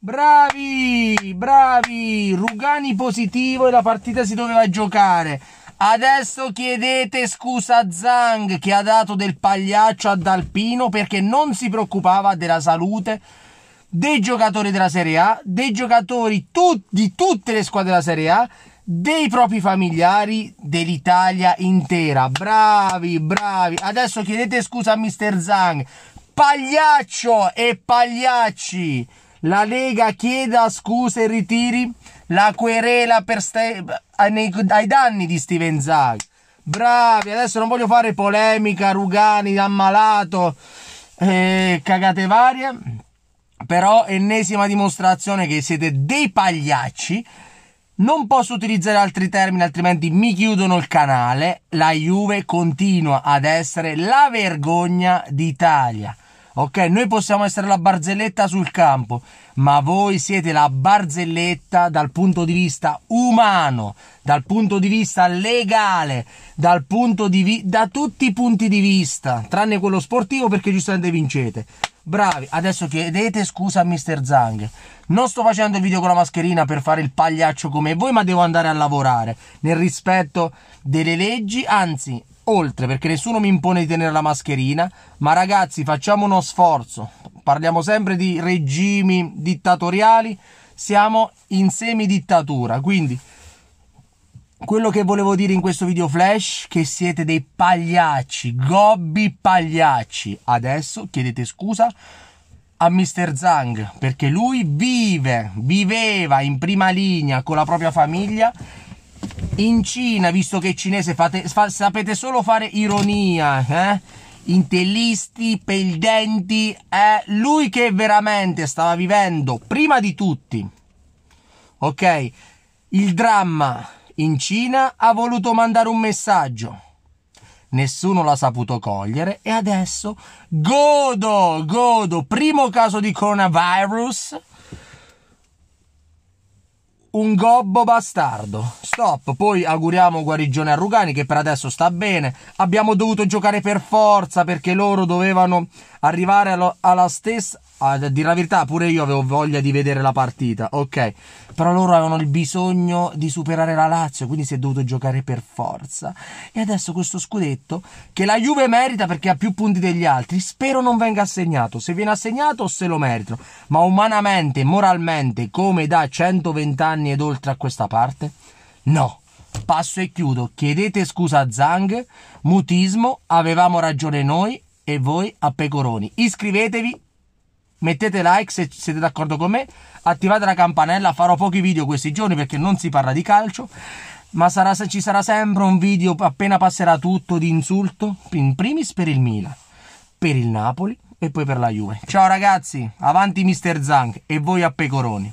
Bravi, bravi, Rugani positivo e la partita si doveva giocare. Adesso chiedete scusa a Zang che ha dato del pagliaccio ad Alpino perché non si preoccupava della salute dei giocatori della Serie A, dei giocatori tu- di tutte le squadre della Serie A, dei propri familiari, dell'Italia intera. Bravi, bravi. Adesso chiedete scusa a Mr. Zang. Pagliaccio e pagliacci. La Lega chieda scuse e ritiri la querela ste... ai, ai danni di Steven Zag. Bravi, adesso non voglio fare polemica, Rugani ammalato, eh, cagate varie. Però ennesima dimostrazione che siete dei pagliacci. Non posso utilizzare altri termini, altrimenti mi chiudono il canale. La Juve continua ad essere la vergogna d'Italia. Ok, noi possiamo essere la barzelletta sul campo, ma voi siete la barzelletta dal punto di vista umano, dal punto di vista legale, dal punto di vi- da tutti i punti di vista, tranne quello sportivo perché giustamente vincete. Bravi, adesso chiedete scusa a Mr. Zang. Non sto facendo il video con la mascherina per fare il pagliaccio come voi, ma devo andare a lavorare nel rispetto delle leggi, anzi, oltre perché nessuno mi impone di tenere la mascherina, ma ragazzi facciamo uno sforzo, parliamo sempre di regimi dittatoriali, siamo in semidittatura, quindi quello che volevo dire in questo video flash che siete dei pagliacci, gobbi pagliacci. Adesso chiedete scusa a Mr. Zhang perché lui vive, viveva in prima linea con la propria famiglia in Cina, visto che è cinese fate, fa, sapete solo fare ironia, eh? intellisti, peldenti, è lui che veramente stava vivendo prima di tutti, ok? Il dramma in Cina ha voluto mandare un messaggio. Nessuno l'ha saputo cogliere e adesso godo, godo, primo caso di coronavirus un gobbo bastardo. Stop. Poi auguriamo guarigione a Rugani che per adesso sta bene. Abbiamo dovuto giocare per forza perché loro dovevano arrivare alla stessa a ah, dire la verità, pure io avevo voglia di vedere la partita, ok. Però loro avevano il bisogno di superare la Lazio, quindi si è dovuto giocare per forza. E adesso questo scudetto, che la Juve merita perché ha più punti degli altri, spero non venga assegnato. Se viene assegnato, se lo meritano. Ma umanamente, moralmente, come da 120 anni ed oltre a questa parte, no. Passo e chiudo. Chiedete scusa a Zang, mutismo, avevamo ragione noi e voi a Pecoroni. Iscrivetevi Mettete like se siete d'accordo con me, attivate la campanella, farò pochi video questi giorni perché non si parla di calcio, ma sarà, ci sarà sempre un video appena passerà tutto di insulto, in primis per il Milan, per il Napoli e poi per la Juve. Ciao ragazzi, avanti Mister Zang e voi a Pecoroni.